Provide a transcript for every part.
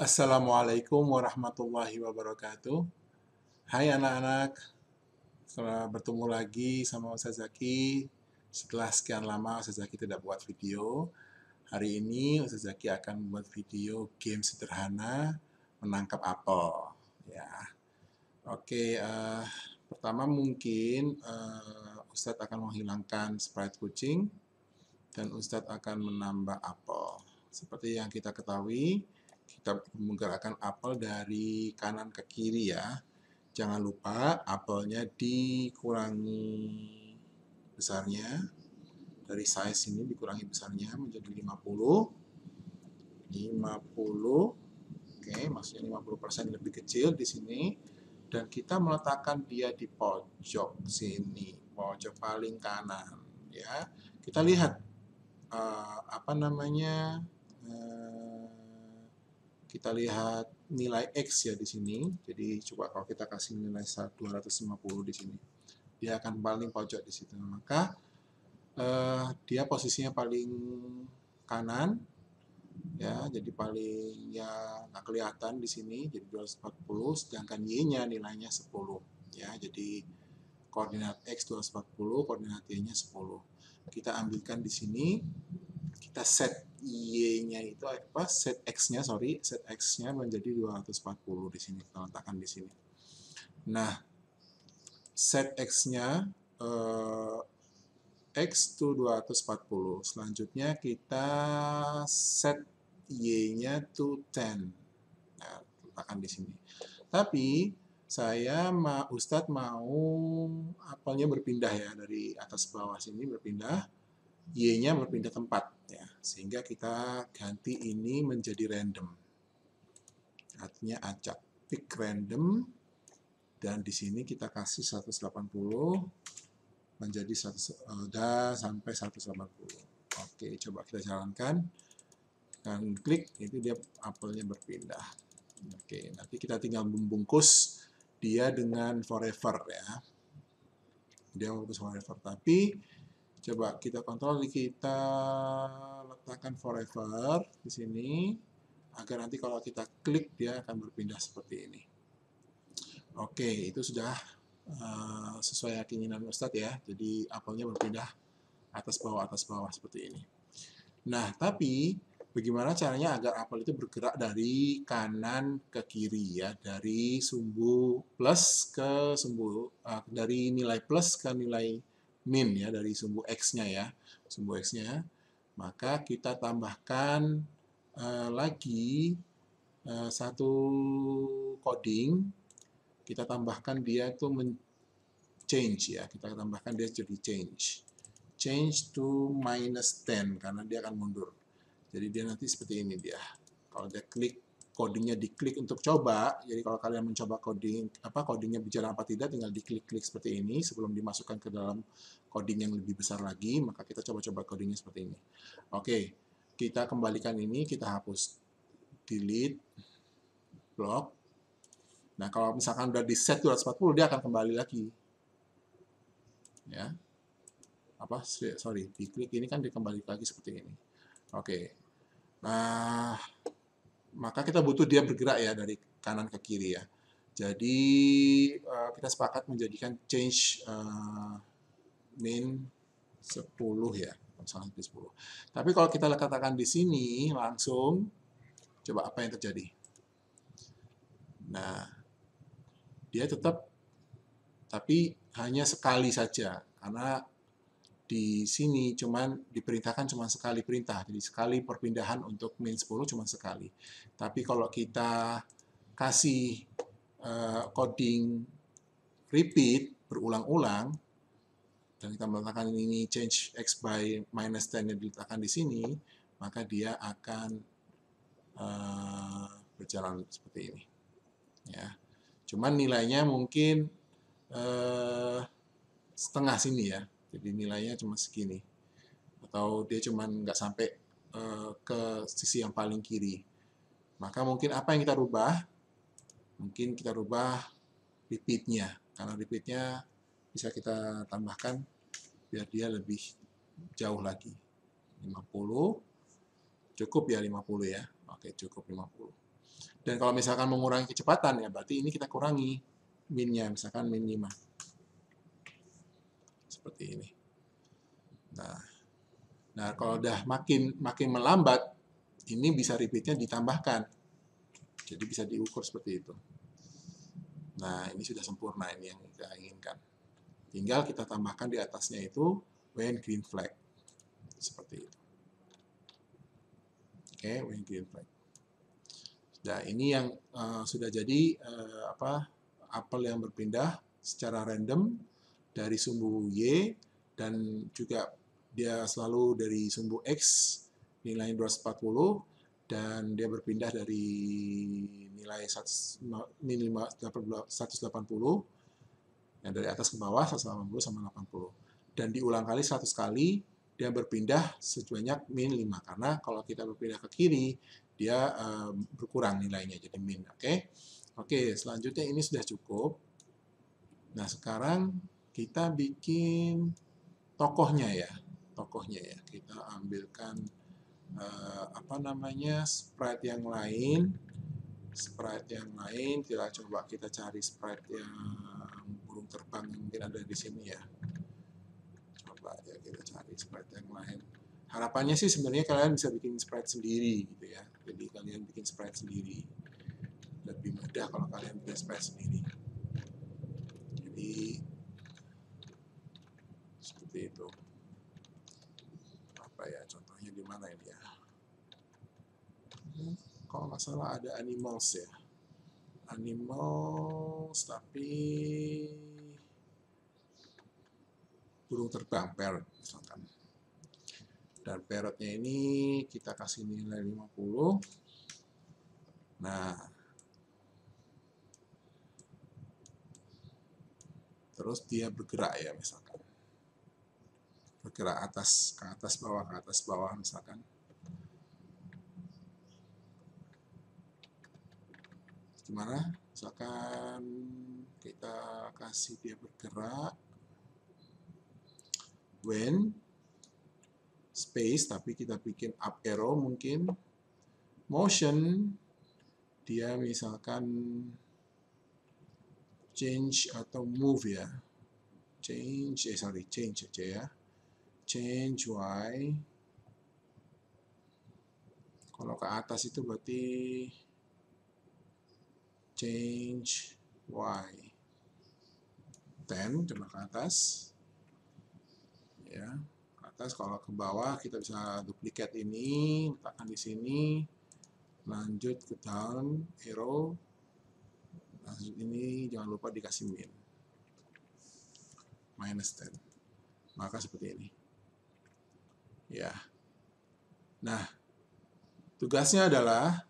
Assalamualaikum warahmatullahi wabarakatuh. Hai anak-anak, setelah bertemu lagi sama Ustaz Zaki. Setelah sekian lama Ustaz Zaki tidak buat video, hari ini Ustaz Zaki akan membuat video game sederhana menangkap apel. Ya, oke. Uh, pertama mungkin uh, eh, Ustadz akan menghilangkan sprite kucing dan Ustadz akan menambah apel. Seperti yang kita ketahui, kita menggerakkan apel dari kanan ke kiri ya. Jangan lupa apelnya dikurangi besarnya. Dari size ini dikurangi besarnya menjadi 50. 50. Oke, maksudnya 50% lebih kecil di sini. Dan kita meletakkan dia di pojok sini, pojok paling kanan ya. Kita lihat uh, apa namanya uh, kita lihat nilai X ya di sini. Jadi coba kalau kita kasih nilai 250 di sini. Dia akan paling pojok di situ. Maka eh, dia posisinya paling kanan ya jadi paling ya nggak kelihatan di sini jadi 240 sedangkan y-nya nilainya 10 ya jadi koordinat x 240 koordinat y-nya 10 kita ambilkan di sini kita set y-nya itu apa set x-nya sorry set x-nya menjadi 240 di sini kita letakkan di sini nah set x-nya eh, x to 240 selanjutnya kita set y-nya to 10 nah letakkan di sini tapi saya ma Ustadz mau apelnya berpindah ya dari atas bawah sini berpindah Y-nya berpindah tempat ya. Sehingga kita ganti ini menjadi random. Artinya acak. Pick random dan di sini kita kasih 180 menjadi 100 eh, sampai 180. Oke, coba kita jalankan. Dan klik itu dia apelnya berpindah. Oke, nanti kita tinggal membungkus dia dengan forever ya. Dia membungkus forever tapi Coba kita kontrol di kita letakkan forever di sini agar nanti kalau kita klik dia akan berpindah seperti ini. Oke, itu sudah uh, sesuai keinginan Ustadz ya. Jadi apelnya berpindah atas bawah atas bawah seperti ini. Nah, tapi bagaimana caranya agar apel itu bergerak dari kanan ke kiri ya, dari sumbu plus ke sumbu uh, dari nilai plus ke nilai min ya dari sumbu x-nya ya, sumbu x-nya. Maka kita tambahkan uh, lagi uh, satu coding, kita tambahkan dia itu change ya, kita tambahkan dia jadi change. Change to minus 10 karena dia akan mundur. Jadi dia nanti seperti ini dia. Kalau dia klik codingnya diklik untuk coba. Jadi kalau kalian mencoba coding apa codingnya bicara apa tidak, tinggal diklik-klik seperti ini sebelum dimasukkan ke dalam coding yang lebih besar lagi. Maka kita coba-coba codingnya seperti ini. Oke, kita kembalikan ini, kita hapus, delete, block. Nah kalau misalkan udah di set 240, dia akan kembali lagi. Ya, apa sorry diklik ini kan dikembali lagi seperti ini. Oke, nah maka kita butuh dia bergerak ya dari kanan ke kiri ya. Jadi uh, kita sepakat menjadikan change uh, name 10 ya, misalnya 10. Tapi kalau kita katakan di sini langsung, coba apa yang terjadi? Nah, dia tetap, tapi hanya sekali saja, karena di sini cuman diperintahkan cuma sekali perintah. Jadi sekali perpindahan untuk min 10 cuma sekali. Tapi kalau kita kasih uh, coding repeat berulang-ulang dan kita meletakkan ini change x by minus 10 yang diletakkan di sini, maka dia akan uh, berjalan seperti ini. Ya. Cuman nilainya mungkin uh, setengah sini ya, jadi nilainya cuma segini atau dia cuma nggak sampai uh, ke sisi yang paling kiri maka mungkin apa yang kita rubah mungkin kita rubah repeatnya karena repeatnya bisa kita tambahkan biar dia lebih jauh lagi 50 cukup ya 50 ya oke cukup 50 dan kalau misalkan mengurangi kecepatan ya berarti ini kita kurangi minnya misalkan min 5 seperti ini. Nah, nah kalau udah makin makin melambat, ini bisa repeatnya ditambahkan. Jadi bisa diukur seperti itu. Nah, ini sudah sempurna ini yang kita inginkan. Tinggal kita tambahkan di atasnya itu when green flag. Seperti itu. Oke, okay, when green flag. Nah, ini yang uh, sudah jadi uh, apa apel yang berpindah secara random dari sumbu Y dan juga dia selalu dari sumbu X nilai 240 dan dia berpindah dari nilai 180 yang dari atas ke bawah 180 sama 80 dan diulang kali 100 kali dia berpindah sebanyak min 5 karena kalau kita berpindah ke kiri dia um, berkurang nilainya jadi min oke okay? oke okay, selanjutnya ini sudah cukup nah sekarang kita bikin tokohnya ya tokohnya ya kita ambilkan uh, apa namanya sprite yang lain sprite yang lain kita coba kita cari sprite yang burung terbang yang mungkin ada di sini ya coba ya kita cari sprite yang lain harapannya sih sebenarnya kalian bisa bikin sprite sendiri gitu ya jadi kalian bikin sprite sendiri lebih mudah kalau kalian bikin sprite sendiri jadi seperti itu apa ya contohnya di mana ini ya kalau nggak salah ada animals ya animals tapi burung terbang parrot misalkan dan parrotnya ini kita kasih nilai 50 nah terus dia bergerak ya misalkan bergerak atas ke atas bawah ke atas bawah misalkan gimana misalkan kita kasih dia bergerak when space tapi kita bikin up arrow mungkin motion dia misalkan change atau move ya change eh sorry change aja ya change y kalau ke atas itu berarti change y 10 coba ke atas ya ke atas kalau ke bawah kita bisa duplikat ini letakkan di sini lanjut ke down arrow lanjut ini jangan lupa dikasih min minus 10 maka seperti ini Ya. Nah, tugasnya adalah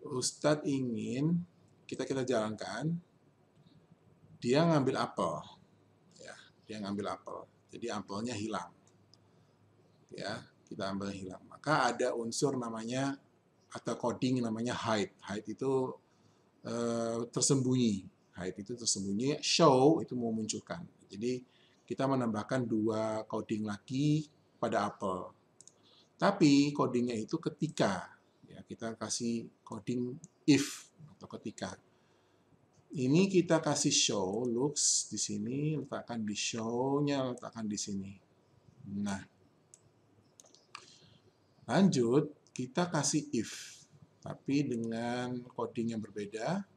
Ustadz ingin kita kita jalankan dia ngambil apel. Ya, dia ngambil apel. Jadi apelnya hilang. Ya, kita ambil hilang. Maka ada unsur namanya atau coding namanya hide. Hide itu e, tersembunyi. Hide itu tersembunyi. Show itu mau munculkan Jadi kita menambahkan dua coding lagi pada Apple. Tapi codingnya itu ketika, ya kita kasih coding if atau ketika. Ini kita kasih show looks di sini, letakkan di show-nya, letakkan di sini. Nah, lanjut kita kasih if, tapi dengan coding yang berbeda.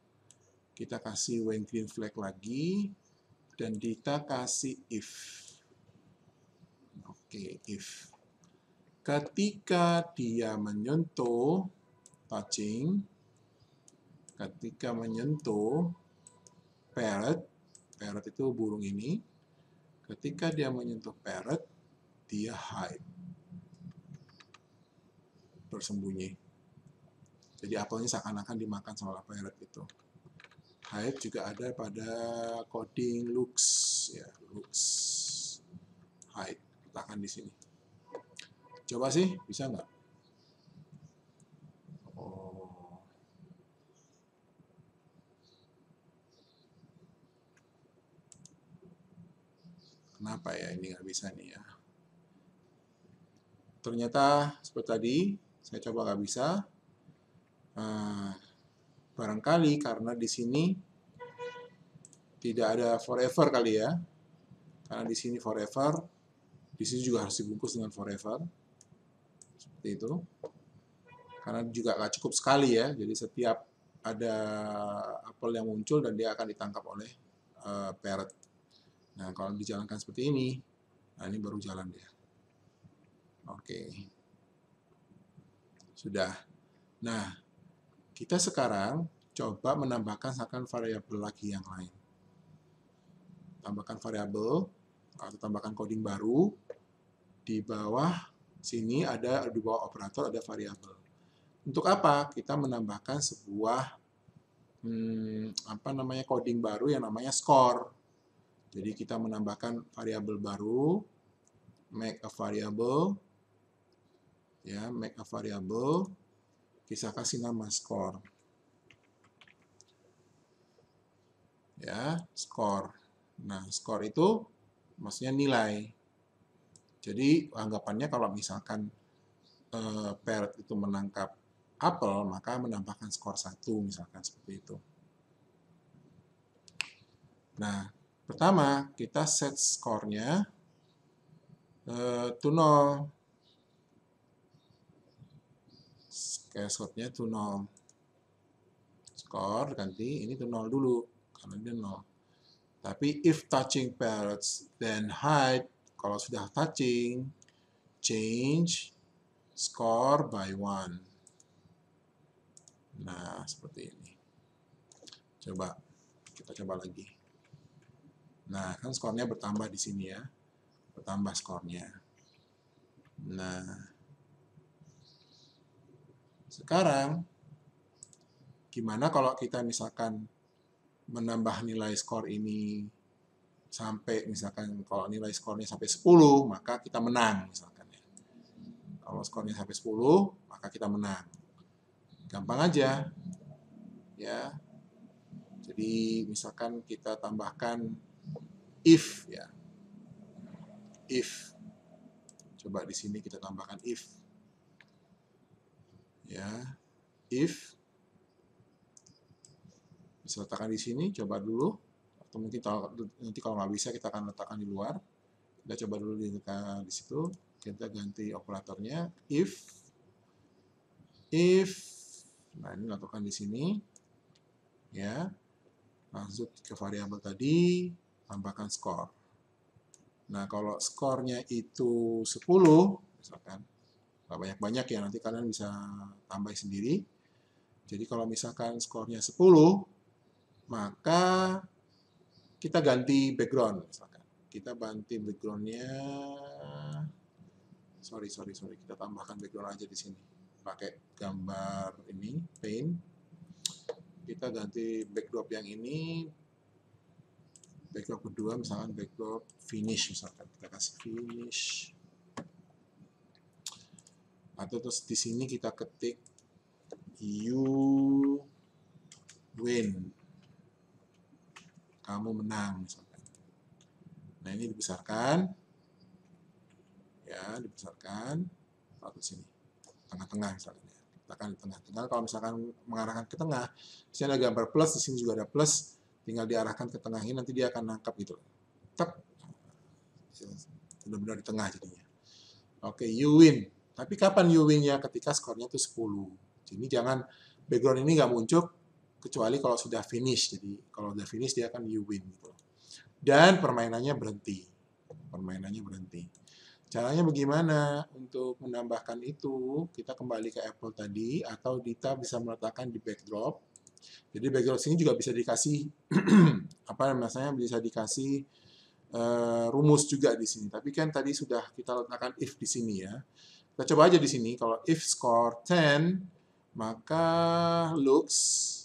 Kita kasih when green flag lagi, dan kita kasih if. Oke, if. Ketika dia menyentuh, touching, ketika menyentuh parrot, parrot itu burung ini, ketika dia menyentuh parrot, dia hide, bersembunyi. Jadi apelnya seakan-akan dimakan sama parrot itu. Hide juga ada pada coding looks, ya looks hide tangan di sini. Coba sih, bisa nggak? Oh. Kenapa ya ini nggak bisa nih ya? Ternyata seperti tadi, saya coba nggak bisa. Uh, barangkali karena di sini tidak ada forever kali ya. Karena di sini forever, di sini juga harus dibungkus dengan forever. Seperti itu. Karena juga nggak cukup sekali ya. Jadi setiap ada apel yang muncul dan dia akan ditangkap oleh uh, parrot. Nah, kalau dijalankan seperti ini, nah ini baru jalan dia. Oke. Okay. Sudah. Nah, kita sekarang coba menambahkan akan variabel lagi yang lain. Tambahkan variabel atau tambahkan coding baru. Di bawah sini ada di bawah operator ada variabel. Untuk apa? Kita menambahkan sebuah hmm, apa namanya coding baru yang namanya score. Jadi kita menambahkan variabel baru make a variable ya make a variable kita kasih nama score ya score nah score itu maksudnya nilai. Jadi anggapannya kalau misalkan eh, parrot itu menangkap apel, maka menambahkan skor satu misalkan seperti itu. Nah, pertama kita set skornya eh, to nol. Screenshotnya to nol Skor ganti, ini to nol dulu, karena dia nol tapi if touching parrots, then hide. Kalau sudah touching, change score by one. Nah, seperti ini. Coba, kita coba lagi. Nah, kan skornya bertambah di sini ya. Bertambah skornya. Nah, sekarang gimana kalau kita misalkan menambah nilai skor ini sampai misalkan kalau nilai skornya sampai 10 maka kita menang misalkan ya. Kalau skornya sampai 10 maka kita menang. Gampang aja. Ya. Jadi misalkan kita tambahkan if ya. If coba di sini kita tambahkan if. Ya. If bisa letakkan di sini coba dulu atau mungkin nanti kalau nggak bisa kita akan letakkan di luar kita coba dulu di, di situ kita ganti operatornya if if nah ini letakkan di sini ya masuk ke variabel tadi tambahkan skor nah kalau skornya itu 10 misalkan nggak banyak-banyak ya nanti kalian bisa tambah sendiri jadi kalau misalkan skornya 10 maka kita ganti background misalkan. Kita ganti backgroundnya, sorry sorry sorry, kita tambahkan background aja di sini. Pakai gambar ini, paint. Kita ganti backdrop yang ini, backdrop kedua misalkan backdrop finish misalkan kita kasih finish. Atau terus di sini kita ketik you win kamu menang misalkan. Nah ini dibesarkan, ya dibesarkan satu sini tengah-tengah misalnya. Letakkan di tengah-tengah. Kalau misalkan mengarahkan ke tengah, di sini ada gambar plus, di sini juga ada plus. Tinggal diarahkan ke tengah ini nanti dia akan nangkap gitu. Tep. Benar-benar di tengah jadinya. Oke, you win. Tapi kapan you win-nya? Ketika skornya itu 10. Jadi jangan background ini nggak muncul, kecuali kalau sudah finish jadi kalau sudah finish dia akan you win gitu dan permainannya berhenti permainannya berhenti caranya bagaimana untuk menambahkan itu kita kembali ke Apple tadi atau Dita bisa meletakkan di backdrop jadi backdrop sini juga bisa dikasih apa namanya bisa dikasih uh, rumus juga di sini tapi kan tadi sudah kita letakkan if di sini ya kita coba aja di sini kalau if score 10 maka looks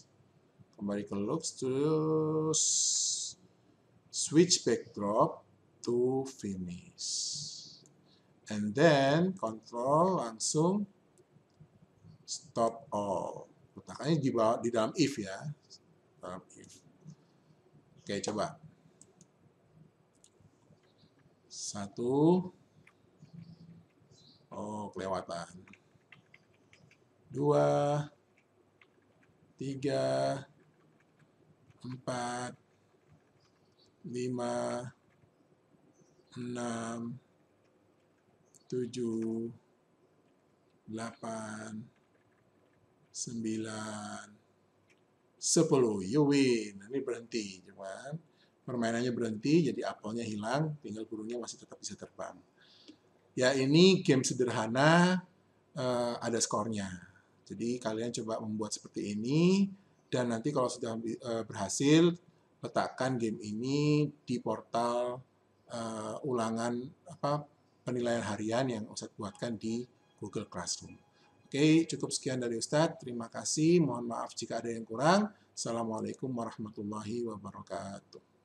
kembali ke loops terus switch backdrop to finish and then control langsung stop all letaknya di bawah di dalam if ya dalam if oke coba satu oh kelewatan dua tiga empat, lima, enam, tujuh, delapan, sembilan, sepuluh. You win. Ini berhenti, cuman permainannya berhenti, jadi apelnya hilang, tinggal burungnya masih tetap bisa terbang. Ya ini game sederhana, uh, ada skornya. Jadi kalian coba membuat seperti ini, dan nanti kalau sudah e, berhasil, letakkan game ini di portal uh, ulangan apa penilaian harian yang Ustadz buatkan di Google Classroom. Oke, cukup sekian dari Ustadz. Terima kasih. Mohon maaf jika ada yang kurang. Assalamualaikum warahmatullahi wabarakatuh.